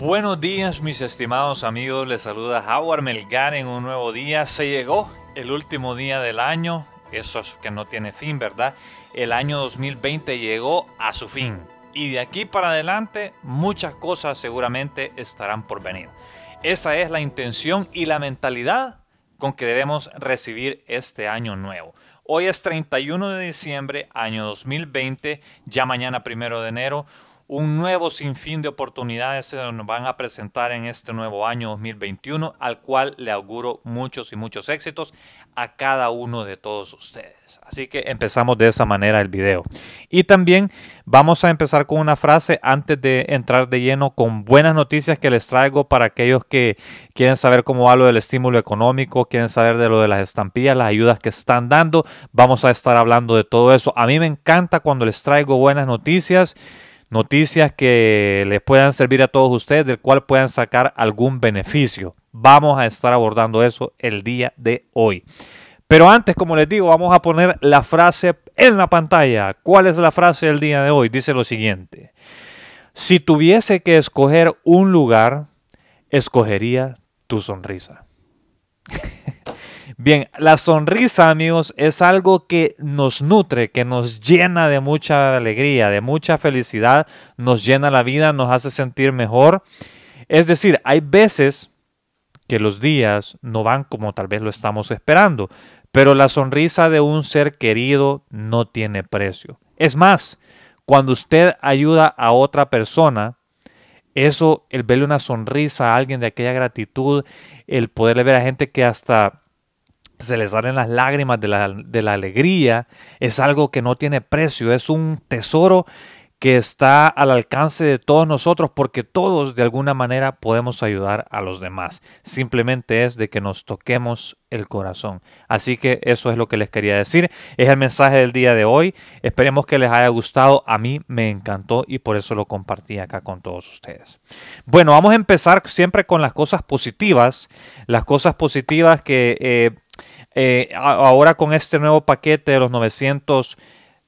Buenos días mis estimados amigos, les saluda Howard Melgar en un nuevo día. Se llegó el último día del año, eso es que no tiene fin, ¿verdad? El año 2020 llegó a su fin mm. y de aquí para adelante muchas cosas seguramente estarán por venir. Esa es la intención y la mentalidad con que debemos recibir este año nuevo. Hoy es 31 de diciembre, año 2020, ya mañana primero de enero un nuevo sinfín de oportunidades se nos van a presentar en este nuevo año 2021, al cual le auguro muchos y muchos éxitos a cada uno de todos ustedes. Así que empezamos de esa manera el video. Y también vamos a empezar con una frase antes de entrar de lleno con buenas noticias que les traigo para aquellos que quieren saber cómo va lo del estímulo económico, quieren saber de lo de las estampillas, las ayudas que están dando. Vamos a estar hablando de todo eso. A mí me encanta cuando les traigo buenas noticias noticias que les puedan servir a todos ustedes, del cual puedan sacar algún beneficio. Vamos a estar abordando eso el día de hoy. Pero antes, como les digo, vamos a poner la frase en la pantalla. ¿Cuál es la frase del día de hoy? Dice lo siguiente. Si tuviese que escoger un lugar, escogería tu sonrisa. Bien, la sonrisa, amigos, es algo que nos nutre, que nos llena de mucha alegría, de mucha felicidad, nos llena la vida, nos hace sentir mejor. Es decir, hay veces que los días no van como tal vez lo estamos esperando, pero la sonrisa de un ser querido no tiene precio. Es más, cuando usted ayuda a otra persona, eso, el verle una sonrisa a alguien de aquella gratitud, el poderle ver a gente que hasta se les salen las lágrimas de la, alegría, es algo que no tiene precio, es un tesoro que está al alcance de todos nosotros porque todos de alguna manera podemos ayudar a los demás. Simplemente es de que nos toquemos el corazón. Así que eso es lo que les quería decir. Es el mensaje del día de hoy. Esperemos que les haya gustado. A mí me encantó y por eso lo compartí acá con todos ustedes. Bueno, vamos a empezar siempre con las cosas positivas. Las cosas positivas que... Eh, eh, ahora con este nuevo paquete de los 900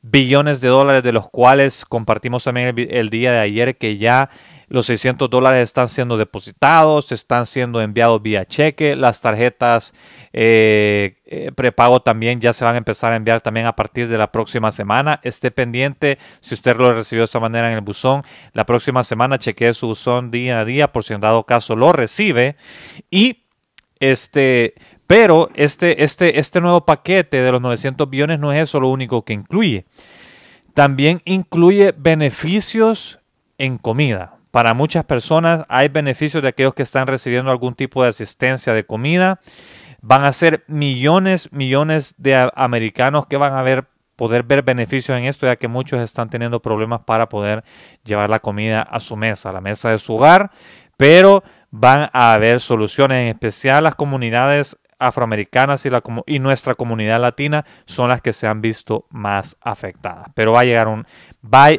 billones de dólares, de los cuales compartimos también el, día de ayer que ya los 600 dólares están siendo depositados, están siendo enviados vía cheque, las tarjetas eh, eh, prepago también ya se van a empezar a enviar también a partir de la próxima semana. Esté pendiente, si usted lo recibió de esta manera en el buzón, la próxima semana chequee su buzón día a día por si en dado caso lo recibe. Y este, pero este, este, este nuevo paquete de los 900 billones no es eso lo único que incluye. También incluye beneficios en comida. Para muchas personas hay beneficios de aquellos que están recibiendo algún tipo de asistencia de comida. Van a ser millones, millones de americanos que van a ver, poder ver beneficios en esto, ya que muchos están teniendo problemas para poder llevar la comida a su mesa, a la mesa de su hogar. Pero van a haber soluciones, en especial las comunidades afroamericanas y, la, y nuestra comunidad latina son las que se han visto más afectadas. Pero va a llegar un...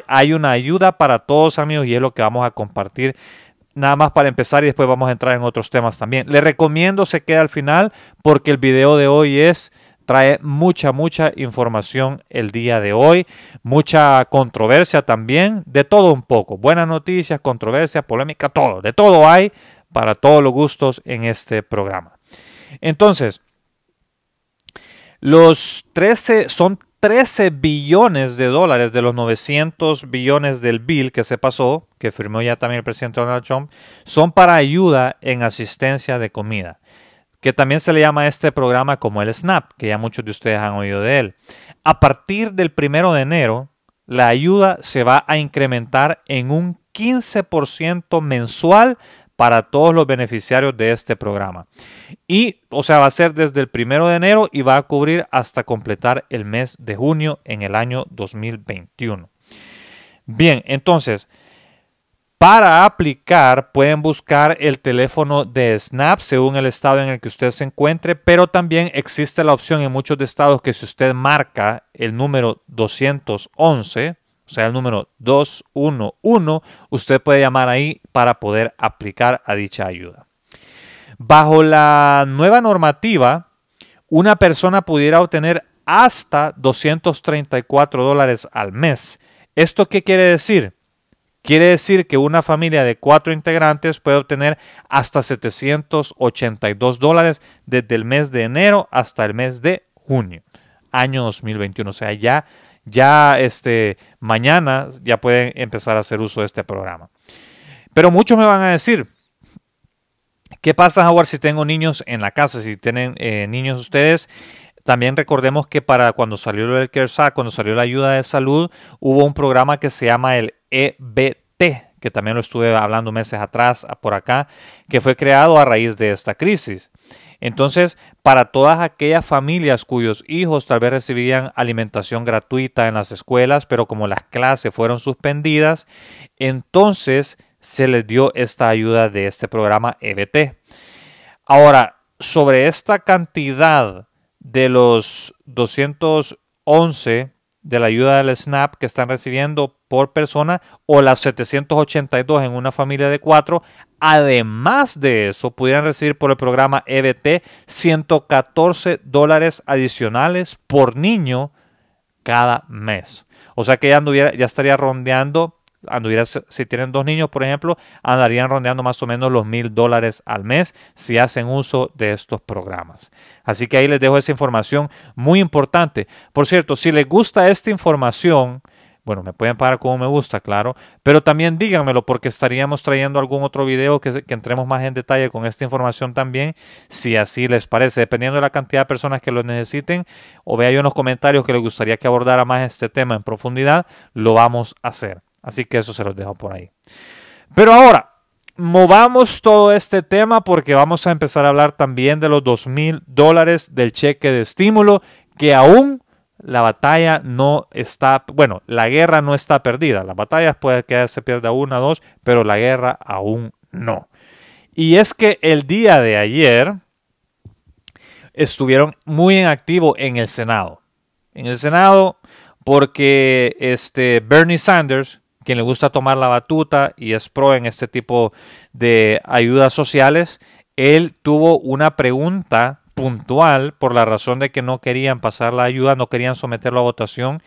hay una ayuda para todos amigos y es lo que vamos a compartir nada más para empezar y después vamos a entrar en otros temas también. Le recomiendo se quede al final porque el video de hoy es trae mucha mucha información el día de hoy, mucha controversia también, de todo un poco, buenas noticias, controversia, polémica, todo, de todo hay para todos los gustos en este programa. Entonces, los 13 son 13 billones de dólares de los 900 billones del bill que se pasó, que firmó ya también el presidente Donald Trump, son para ayuda en asistencia de comida, que también se le llama a este programa como el SNAP, que ya muchos de ustedes han oído de él. A partir del primero de enero, la ayuda se va a incrementar en un 15% mensual para todos los beneficiarios de este programa. Y, o sea, va a ser desde el primero de enero y va a cubrir hasta completar el mes de junio en el año 2021. Bien, entonces, para aplicar pueden buscar el teléfono de SNAP según el estado en el que usted se encuentre, pero también existe la opción en muchos estados que si usted marca el número 211, sea el número 211, usted puede llamar ahí para poder aplicar a dicha ayuda. Bajo la nueva normativa, una persona pudiera obtener hasta 234 dólares al mes. ¿Esto qué quiere decir? Quiere decir que una familia de cuatro integrantes puede obtener hasta 782 dólares desde el mes de enero hasta el mes de junio, año 2021. O sea, ya ya este, mañana ya pueden empezar a hacer uso de este programa. Pero muchos me van a decir, ¿qué pasa, Howard, si tengo niños en la casa? Si tienen eh, niños ustedes, también recordemos que para cuando salió el CARES cuando salió la ayuda de salud, hubo un programa que se llama el EBT, que también lo estuve hablando meses atrás por acá, que fue creado a raíz de esta crisis. Entonces, para todas aquellas familias cuyos hijos tal vez recibían alimentación gratuita en las escuelas, pero como las clases fueron suspendidas, entonces se les dio esta ayuda de este programa EBT. Ahora, sobre esta cantidad de los 211 de la ayuda del SNAP que están recibiendo por persona o las 782 en una familia de cuatro. Además de eso, pudieran recibir por el programa EBT 114 dólares adicionales por niño cada mes. O sea que ya, estaría rondeando si tienen dos niños, por ejemplo, andarían rondeando más o menos los mil dólares al mes si hacen uso de estos programas. Así que ahí les dejo esa información muy importante. Por cierto, si les gusta esta información, bueno, me pueden pagar como me gusta, claro, pero también díganmelo porque estaríamos trayendo algún otro video que, entremos más en detalle con esta información también, si así les parece, dependiendo de la cantidad de personas que lo necesiten o vea yo en los comentarios que les gustaría que abordara más este tema en profundidad, lo vamos a hacer. Así que eso se los dejo por ahí. Pero ahora, movamos todo este tema porque vamos a empezar a hablar también de los 2 mil dólares del cheque de estímulo que aún la batalla no está, bueno, la guerra no está perdida. Las batallas puede que se pierda una, dos, pero la guerra aún no. Y es que el día de ayer estuvieron muy en activo en el Senado. En el Senado porque este Bernie Sanders, quien le gusta tomar la batuta y es pro en este tipo de ayudas sociales, él tuvo una pregunta puntual por la razón de que no querían pasar la ayuda, no querían someterlo a votación.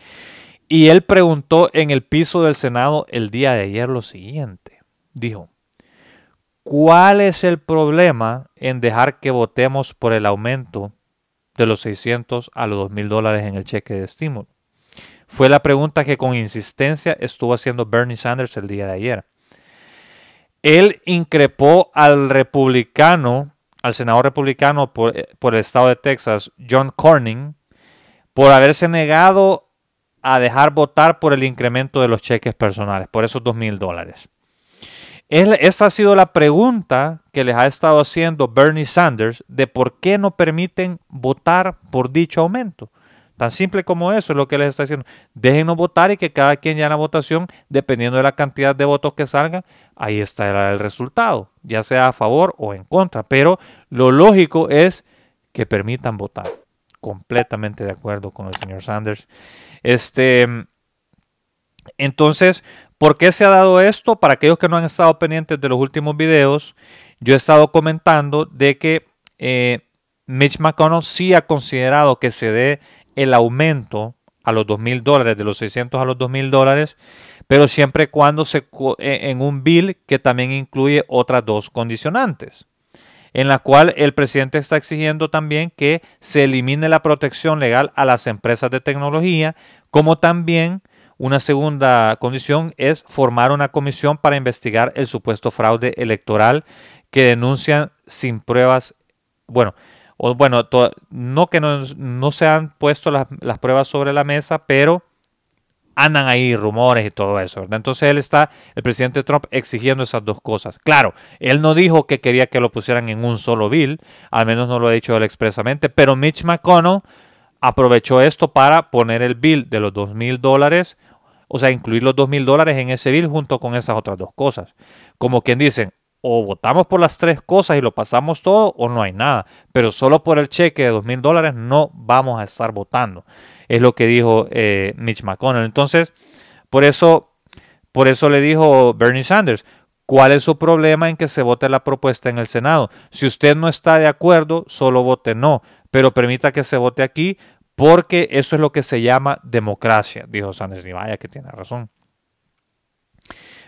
Y él preguntó en el piso del Senado el día de ayer lo siguiente. Dijo, ¿cuál es el problema en dejar que votemos por el aumento de los 600 a los 2.000 dólares en el cheque de estímulo? Fue la pregunta que con insistencia estuvo haciendo Bernie Sanders el día de ayer. Él increpó al republicano, al senador republicano por, eh, el estado de Texas, John Corning, por haberse negado a dejar votar por el incremento de los cheques personales, por esos dos mil dólares. Esa ha sido la pregunta que les ha estado haciendo Bernie Sanders de por qué no permiten votar por dicho aumento. Tan simple como eso es lo que les está diciendo. Déjenos votar y que cada quien ya la votación, dependiendo de la cantidad de votos que salgan, ahí estará el resultado, ya sea a favor o en contra. Pero lo lógico es que permitan votar. Completamente de acuerdo con el señor Sanders. Este, entonces, ¿por qué se ha dado esto? Para aquellos que no han estado pendientes de los últimos videos, yo he estado comentando de que eh, Mitch McConnell sí ha considerado que se dé el aumento a los mil dólares, de los 600 a los mil dólares, pero siempre y cuando se e, en un bill que también incluye otras dos condicionantes, en la cual el presidente está exigiendo también que se elimine la protección legal a las empresas de tecnología, como también una segunda condición es formar una comisión para investigar el supuesto fraude electoral que denuncian sin pruebas, bueno, o bueno, no que no, se han puesto las, pruebas sobre la mesa, pero andan ahí rumores y todo eso, ¿verdad? Entonces él está, el presidente Trump, exigiendo esas dos cosas. Claro, él no dijo que quería que lo pusieran en un solo bill, al menos no lo ha dicho él expresamente, pero Mitch McConnell aprovechó esto para poner el bill de los dos mil dólares, o sea, incluir los dos mil dólares en ese bill junto con esas otras dos cosas. Como quien dicen, o votamos por las tres cosas y lo pasamos todo o no hay nada. Pero solo por el cheque de dos mil dólares no vamos a estar votando. Es lo que dijo eh, Mitch McConnell. Entonces, por eso, por eso le dijo Bernie Sanders, ¿cuál es su problema en que se vote la propuesta en el Senado? Si usted no está de acuerdo, solo vote no, pero permita que se vote aquí porque eso es lo que se llama democracia, dijo Sanders. Y vaya que tiene razón.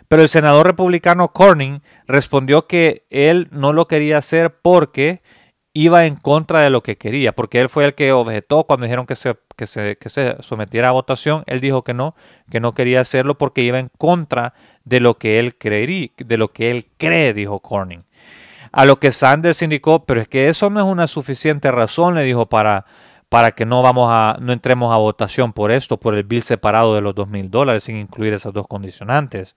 Pero el senador republicano Corning respondió que él no lo quería hacer porque iba en contra de lo que quería, porque él fue el que objetó cuando dijeron que se, se, que se sometiera a votación, él dijo que no, que no quería hacerlo porque iba en contra de lo que él creería, de lo que él cree, dijo Corning. A lo que Sanders indicó, pero es que eso no es una suficiente razón, le dijo, para, para que no, vamos a, no entremos a votación por esto, por el bill separado de los dos mil dólares, sin incluir esas dos condicionantes.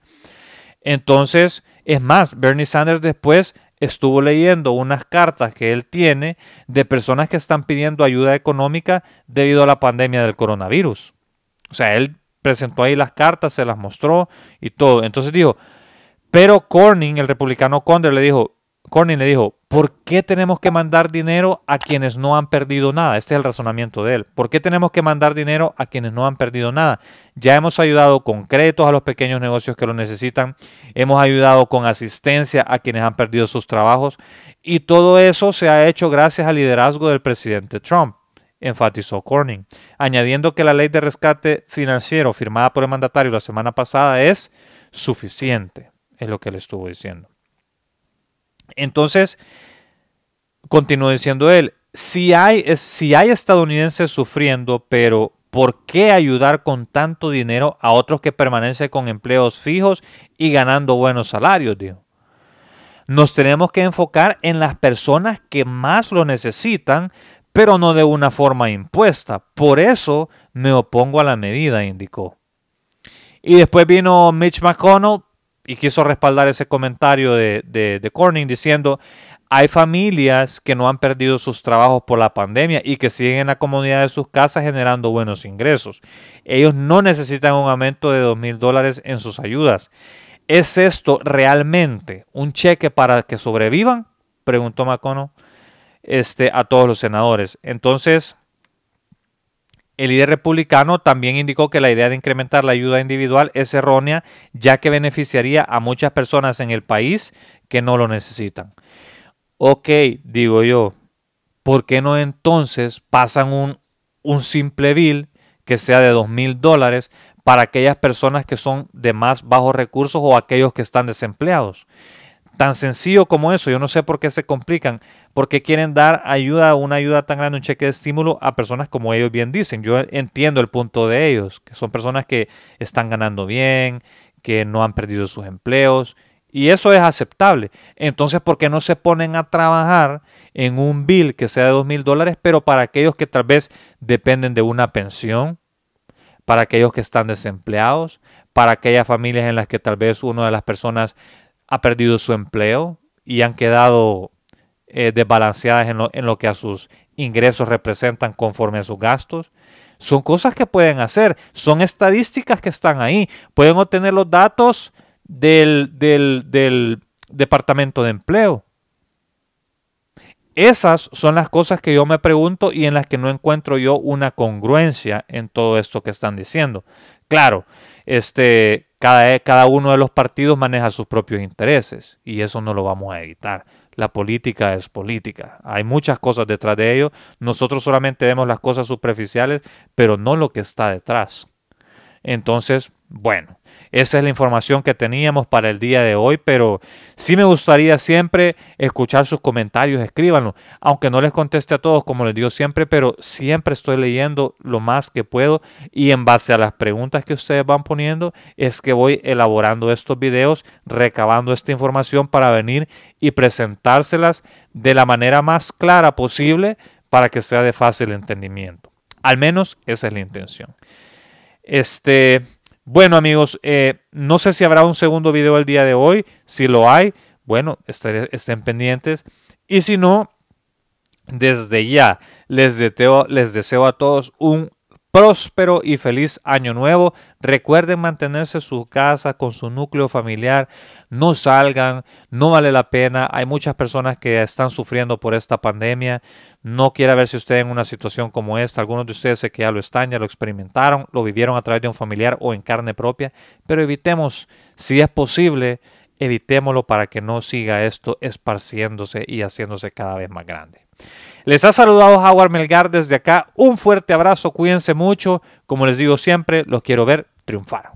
Entonces, es más, Bernie Sanders después estuvo leyendo unas cartas que él tiene de personas que están pidiendo ayuda económica debido a la pandemia del coronavirus. O sea, él presentó ahí las cartas, se las mostró y todo. Entonces dijo, pero Corning, el republicano Conder, le dijo, Corning le dijo, ¿por qué tenemos que mandar dinero a quienes no han perdido nada? Este es el razonamiento de él. ¿Por qué tenemos que mandar dinero a quienes no han perdido nada? Ya hemos ayudado con créditos a los pequeños negocios que lo necesitan, hemos ayudado con asistencia a quienes han perdido sus trabajos y todo eso se ha hecho gracias al liderazgo del presidente Trump enfatizó Corning, añadiendo que la ley de rescate financiero firmada por el mandatario la semana pasada es suficiente, es lo que le estuvo diciendo. Entonces, continuó diciendo él, si hay, si hay estadounidenses sufriendo, pero ¿por qué ayudar con tanto dinero a otros que permanecen con empleos fijos y ganando buenos salarios? Nos tenemos que enfocar en las personas que más lo necesitan, pero no de una forma impuesta. Por eso me opongo a la medida, indicó. Y después vino Mitch McConnell y quiso respaldar ese comentario de, de, Corning diciendo, hay familias que no han perdido sus trabajos por la pandemia y que siguen en la comunidad de sus casas generando buenos ingresos. Ellos no necesitan un aumento de dos mil dólares en sus ayudas. ¿Es esto realmente un cheque para que sobrevivan? Preguntó McConnell este, a todos los senadores. Entonces, el líder republicano también indicó que la idea de incrementar la ayuda individual es errónea, ya que beneficiaría a muchas personas en el país que no lo necesitan. Ok, digo yo, ¿por qué no entonces pasan un, simple bill que sea de dos mil dólares para aquellas personas que son de más bajos recursos o aquellos que están desempleados? Tan sencillo como eso, yo no sé por qué se complican, porque quieren dar ayuda, una ayuda tan grande, un cheque de estímulo a personas como ellos bien dicen. Yo entiendo el punto de ellos, que son personas que están ganando bien, que no han perdido sus empleos, y eso es aceptable. Entonces, ¿por qué no se ponen a trabajar en un bill que sea de dos mil dólares, pero para aquellos que tal vez dependen de una pensión, para aquellos que están desempleados, para aquellas familias en las que tal vez una de las personas ha perdido su empleo y han quedado eh, desbalanceadas en lo, que a sus ingresos representan conforme a sus gastos. Son cosas que pueden hacer, son estadísticas que están ahí. Pueden obtener los datos del Departamento de Empleo. Esas son las cosas que yo me pregunto y en las que no encuentro yo una congruencia en todo esto que están diciendo. Claro, este, cada, cada uno de los partidos maneja sus propios intereses y eso no lo vamos a evitar la política es política. Hay muchas cosas detrás de ello. Nosotros solamente vemos las cosas superficiales, pero no lo que está detrás. Entonces, bueno, esa es la información que teníamos para el día de hoy, pero sí me gustaría siempre escuchar sus comentarios, escríbanlo, aunque no les conteste a todos como les digo siempre, pero siempre estoy leyendo lo más que puedo y en base a las preguntas que ustedes van poniendo es que voy elaborando estos videos, recabando esta información para venir y presentárselas de la manera más clara posible para que sea de fácil entendimiento. Al menos esa es la intención. Este, bueno amigos, eh, no sé si habrá un segundo video el día de hoy. Si lo hay, bueno, estén pendientes. Y si no, desde ya les les deseo a todos un próspero y feliz año nuevo. Recuerden mantenerse en su casa con su núcleo familiar. No salgan, no vale la pena. Hay muchas personas que están sufriendo por esta pandemia. No quiera si usted en una situación como esta. Algunos de ustedes sé que ya lo están, ya lo experimentaron, lo vivieron a través de un familiar o en carne propia. Pero evitemos, si es posible, evitémoslo para que no siga esto esparciéndose y haciéndose cada vez más grande. Les ha saludado Howard Melgar desde acá. Un fuerte abrazo, cuídense mucho. Como les digo siempre, los quiero ver triunfar.